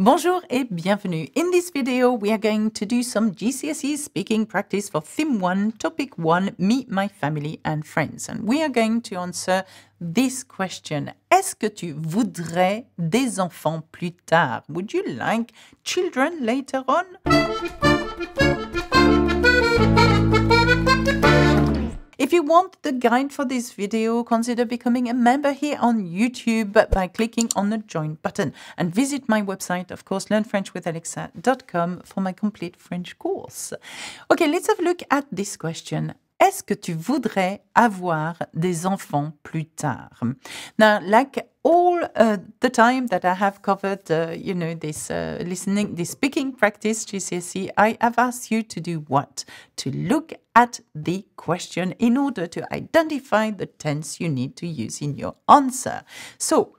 Bonjour et bienvenue. In this video, we are going to do some GCSE speaking practice for Theme 1, Topic 1, Meet My Family and Friends. And we are going to answer this question. Est-ce que tu voudrais des enfants plus tard? Would you like children later on? If you want the guide for this video, consider becoming a member here on YouTube by clicking on the join button and visit my website, of course, learnfrenchwithalexa.com for my complete French course. Okay, let's have a look at this question. Est-ce que tu voudrais avoir des enfants plus tard? Now, like all uh, the time that I have covered, uh, you know, this uh, listening, this speaking practice GCSE, I have asked you to do what? To look at the question in order to identify the tense you need to use in your answer. So,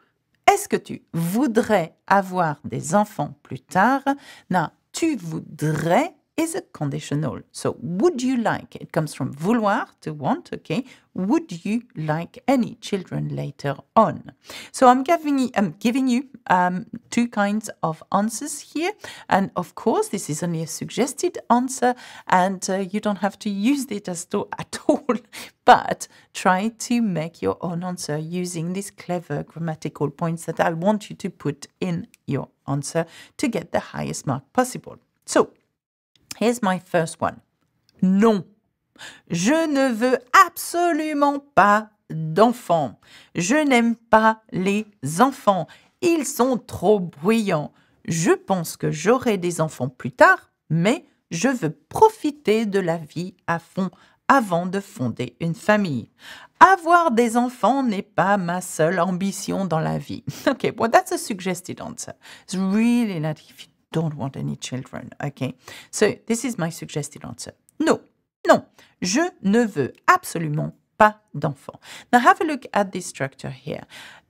est-ce que tu voudrais avoir des enfants plus tard? Now, tu voudrais is a conditional. So would you like, it comes from vouloir, to want, okay? Would you like any children later on? So I'm giving, I'm giving you um, two kinds of answers here. And of course, this is only a suggested answer and uh, you don't have to use it as at all. but try to make your own answer using these clever grammatical points that I want you to put in your answer to get the highest mark possible. So Here's my first one. Non. Je ne veux absolument pas d'enfants. Je n'aime pas les enfants. Ils sont trop bruyants. Je pense que j'aurai des enfants plus tard, mais je veux profiter de la vie à fond avant de fonder une famille. Avoir des enfants n'est pas ma seule ambition dans la vie. Okay, well that's a suggested answer. It's really not don't want any children. Okay, so this is my suggested answer. No, non, je ne veux absolument pas d'enfants. Now have a look at this structure here.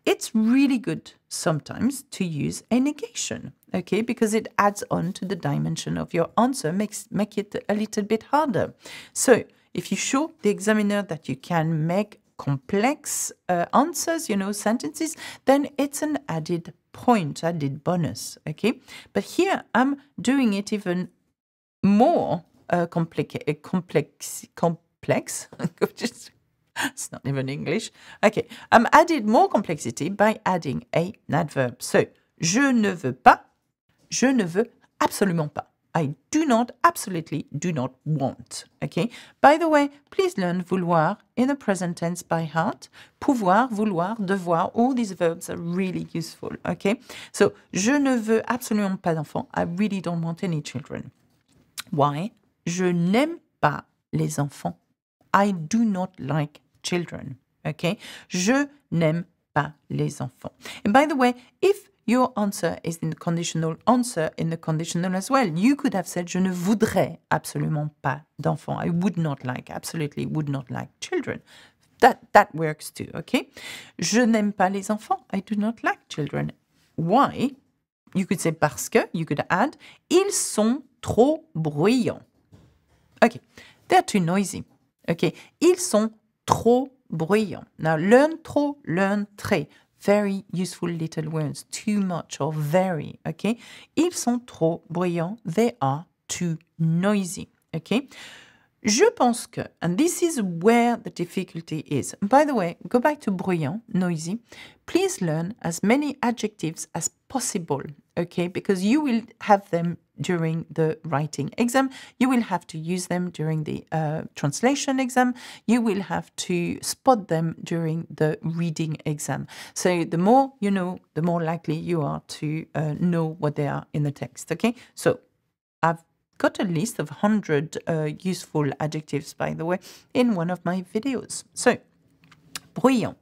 It's really good sometimes to use a negation, okay, because it adds on to the dimension of your answer, makes make it a little bit harder. So if you show the examiner that you can make complex uh, answers, you know, sentences, then it's an added point, added bonus, okay? But here I'm doing it even more uh, complicated, uh, complex, complex, just it's not even English. Okay, I'm added more complexity by adding a, an adverb. So, je ne veux pas, je ne veux absolument pas. I do not, absolutely do not want. Okay? By the way, please learn vouloir in the present tense by heart. Pouvoir, vouloir, devoir, all these verbs are really useful. Okay? So, je ne veux absolument pas d'enfants. I really don't want any children. Why? Je n'aime pas les enfants. I do not like children. Okay? Je n'aime pas les enfants. And by the way, if Your answer is in the conditional answer in the conditional as well. You could have said, je ne voudrais absolument pas d'enfants. I would not like, absolutely would not like children. That, that works too, okay? Je n'aime pas les enfants. I do not like children. Why? You could say parce que, you could add, ils sont trop bruyants. Okay, they're too noisy. Okay, ils sont trop bruyants. Now, learn trop, learn très. very useful little words, too much or very, okay? Ils sont trop bruyants, they are too noisy, okay? Je pense que, and this is where the difficulty is. By the way, go back to bruyant, noisy. Please learn as many adjectives as possible, okay? Because you will have them during the writing exam. You will have to use them during the uh, translation exam. You will have to spot them during the reading exam. So the more you know, the more likely you are to uh, know what they are in the text. Okay, so I've got a list of 100 uh, useful adjectives, by the way, in one of my videos. So, bruyant.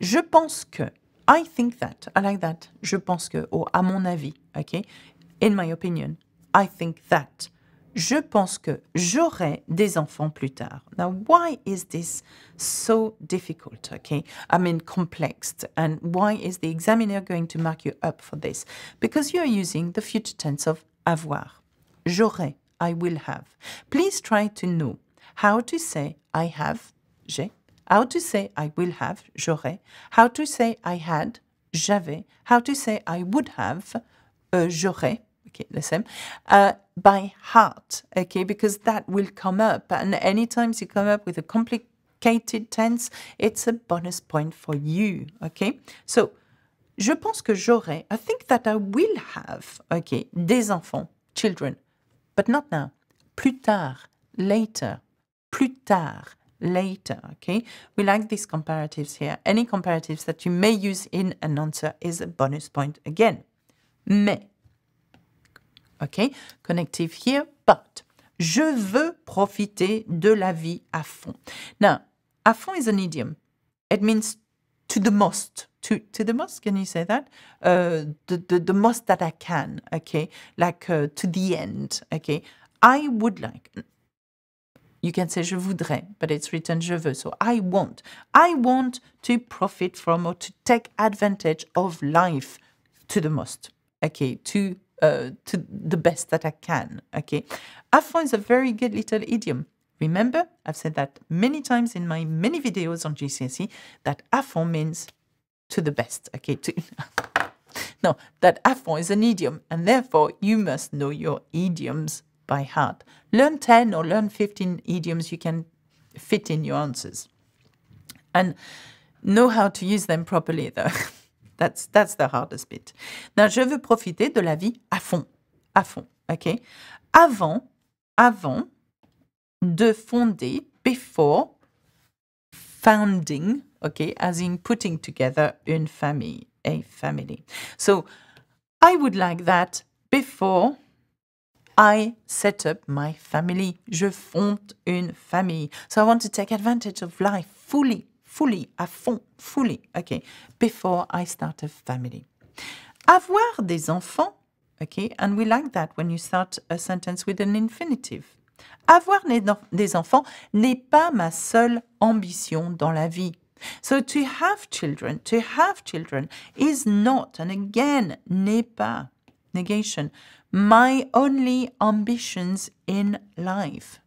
Je pense que. I think that. I like that. Je pense que, or à mon avis. Okay in my opinion, I think that. Je pense que j'aurai des enfants plus tard. Now, why is this so difficult? Okay, I mean, complex. And why is the examiner going to mark you up for this? Because you're using the future tense of avoir. J'aurai, I will have. Please try to know how to say I have, j'ai, how to say I will have, j'aurai, how to say I had, j'avais, how to say I would have, uh, j'aurais, okay, the same, uh, by heart, okay, because that will come up. And anytime you come up with a complicated tense, it's a bonus point for you, okay? So, je pense que j'aurai, I think that I will have, okay, des enfants, children, but not now. Plus tard, later, plus tard, later, okay? We like these comparatives here. Any comparatives that you may use in an answer is a bonus point again. Mais, OK Connective here, but je veux profiter de la vie à fond. Now, à fond is an idiom. It means to the most. To, to the most, can you say that? Uh, the, the, the most that I can, okay? Like uh, to the end, okay? I would like. You can say je voudrais, but it's written je veux. So I want. I want to profit from or to take advantage of life to the most, okay? To uh, to the best that I can. Okay, I is a very good little idiom. Remember, I've said that many times in my many videos on GCSE that affon means to the best. Okay, to no, that affon is an idiom, and therefore you must know your idioms by heart. Learn 10 or learn 15 idioms you can fit in your answers. And know how to use them properly, though. That's, that's the hardest bit. Now, je veux profiter de la vie à fond, à fond, OK? Avant, avant de fonder, before founding, OK, as in putting together une famille, a family. So, I would like that before I set up my family. Je fonde une famille. So I want to take advantage of life fully. fully, à fond, fully, okay, before I start a family. Avoir des enfants, okay, and we like that when you start a sentence with an infinitive. Avoir des enfants n'est pas ma seule ambition dans la vie. So to have children, to have children is not, and again, n'est pas, negation, my only ambitions in life.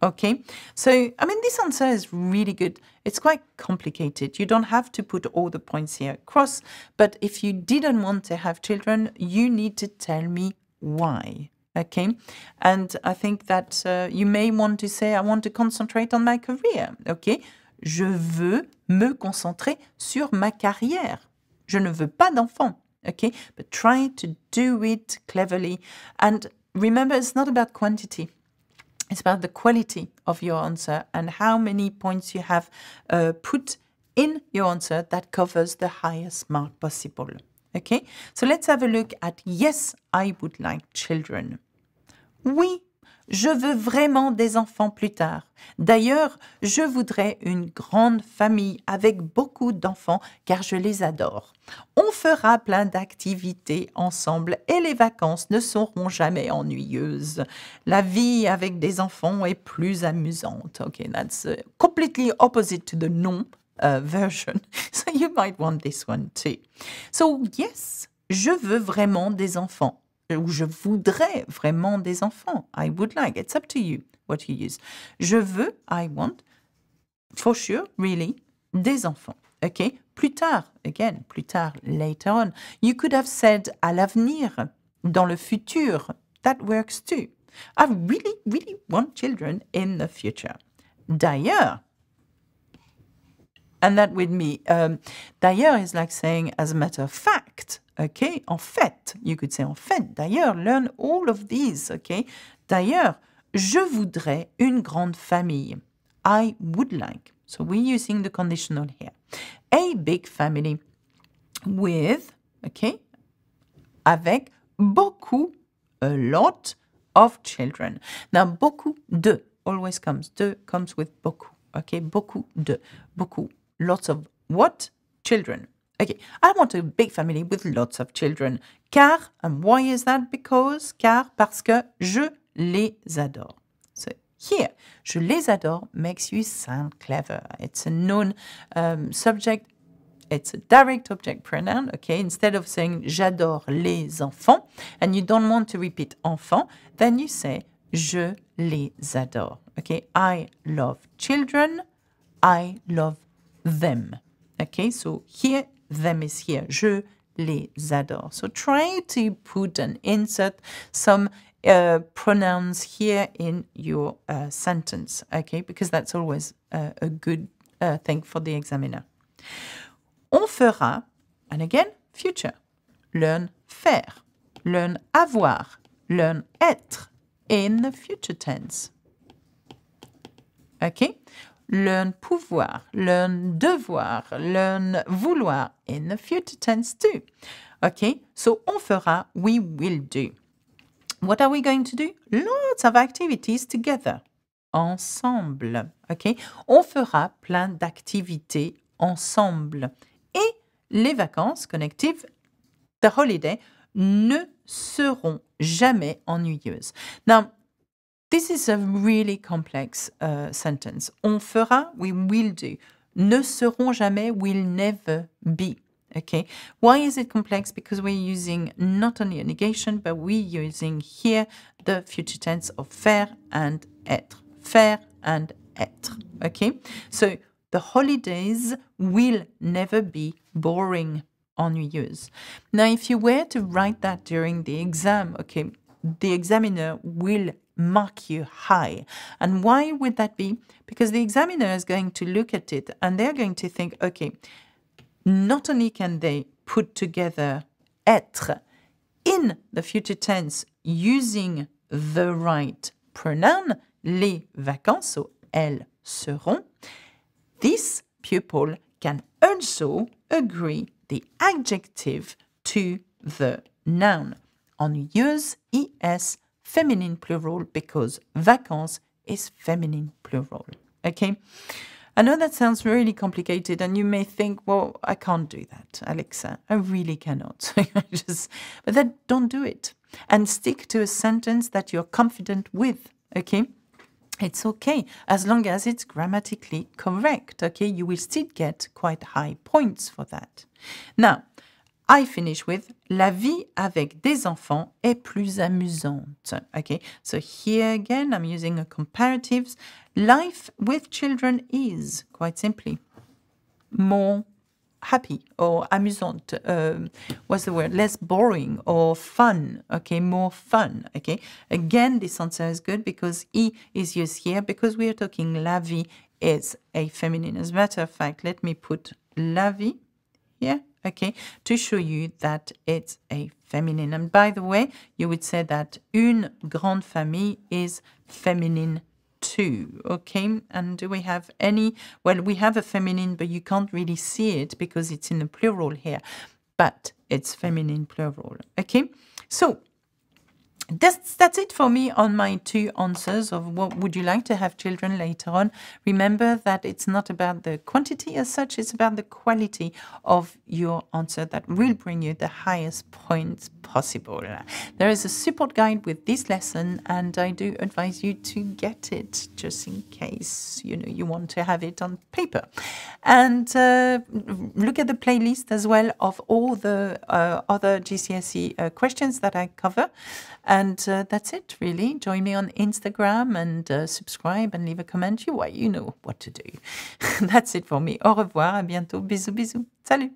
Okay, so I mean, this answer is really good. It's quite complicated. You don't have to put all the points here across, but if you didn't want to have children, you need to tell me why. Okay, and I think that uh, you may want to say, I want to concentrate on my career. Okay, je veux me concentrer sur ma carrière. Je ne veux pas d'enfant. Okay, but try to do it cleverly. And remember, it's not about quantity it's about the quality of your answer and how many points you have uh, put in your answer that covers the highest mark possible. Okay, so let's have a look at yes, I would like children. Oui, Je veux vraiment des enfants plus tard. D'ailleurs, je voudrais une grande famille avec beaucoup d'enfants car je les adore. On fera plein d'activités ensemble et les vacances ne seront jamais ennuyeuses. La vie avec des enfants est plus amusante. Okay, that's uh, completely opposite to the non uh, version. So you might want this one too. So yes, je veux vraiment des enfants je voudrais vraiment des enfants. I would like. It's up to you what you use. Je veux, I want, for sure, really, des enfants. OK Plus tard, again, plus tard, later on. You could have said à l'avenir, dans le futur. That works too. I really, really want children in the future. D'ailleurs, and that with me, um, d'ailleurs is like saying as a matter of fact. Okay? En fait, you could say en fait. D'ailleurs, learn all of these. Okay? D'ailleurs, je voudrais une grande famille. I would like. So we're using the conditional here. A big family with, okay, avec beaucoup, a lot of children. Now, beaucoup de always comes. De comes with beaucoup. Okay, beaucoup de. Beaucoup. Lots of what? Children. Okay, I want a big family with lots of children. Car, and why is that? Because, car, parce que je les adore. So here, je les adore makes you sound clever. It's a known um, subject. It's a direct object pronoun, okay? Instead of saying j'adore les enfants, and you don't want to repeat enfant, then you say je les adore, okay? I love children, I love them, okay? So here them is here. Je les adore. So try to put and insert some uh, pronouns here in your uh, sentence, okay? Because that's always uh, a good uh, thing for the examiner. On fera, and again, future. Learn faire, learn avoir, learn être in the future tense. Okay? learn pouvoir, learn devoir, learn vouloir in the future tense too. Okay, so on fera, we will do. What are we going to do? Lots of activities together. Ensemble. OK. on fera plein d'activités ensemble. Et les vacances connectives, the holiday, ne seront jamais ennuyeuses. Now, This is a really complex uh, sentence. On fera, we will do. Ne seront jamais, will never be. Okay, why is it complex? Because we're using not only a negation, but we're using here the future tense of faire and être. Faire and être. Okay, so the holidays will never be boring, ennuyeux. Now, if you were to write that during the exam, okay, the examiner will mark you high. And why would that be? Because the examiner is going to look at it and they're going to think, okay, not only can they put together être in the future tense using the right pronoun, les vacances, so elles seront, this pupil can also agree the adjective to the noun on use es feminine plural because vacances is feminine plural. Okay? I know that sounds really complicated, and you may think, well, I can't do that, Alexa. I really cannot. Just, but then don't do it. And stick to a sentence that you're confident with. Okay? It's okay as long as it's grammatically correct. Okay, you will still get quite high points for that. Now, I finish with la vie avec des enfants est plus amusante. Okay, so here again I'm using a comparatives. Life with children is quite simply more happy or amusant. Um, what's the word? Less boring or fun. Okay, more fun. Okay, again this answer is good because e is used here because we are talking la vie is a feminine. As a matter of fact, let me put la vie here, okay, to show you that it's a feminine. And by the way, you would say that une grande famille is feminine too, okay? And do we have any? Well, we have a feminine, but you can't really see it because it's in the plural here, but it's feminine plural, okay? So that's, that's it for me on my two answers of what would you like to have children later on. Remember that it's not about the quantity as such, it's about the quality of your answer that will bring you the highest points possible. There is a support guide with this lesson and I do advise you to get it just in case you know you want to have it on paper. And uh, look at the playlist as well of all the uh, other GCSE uh, questions that I cover. Um, and uh, that's it, really. Join me on Instagram and uh, subscribe and leave a comment. You, well, you know what to do. that's it for me. Au revoir, à bientôt. Bisous, bisous. Salut.